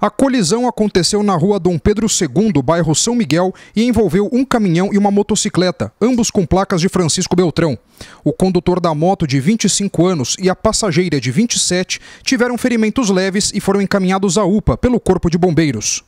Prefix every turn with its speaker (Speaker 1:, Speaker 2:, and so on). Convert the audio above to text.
Speaker 1: A colisão aconteceu na rua Dom Pedro II, bairro São Miguel, e envolveu um caminhão e uma motocicleta, ambos com placas de Francisco Beltrão. O condutor da moto, de 25 anos, e a passageira, de 27, tiveram ferimentos leves e foram encaminhados à UPA pelo Corpo de Bombeiros.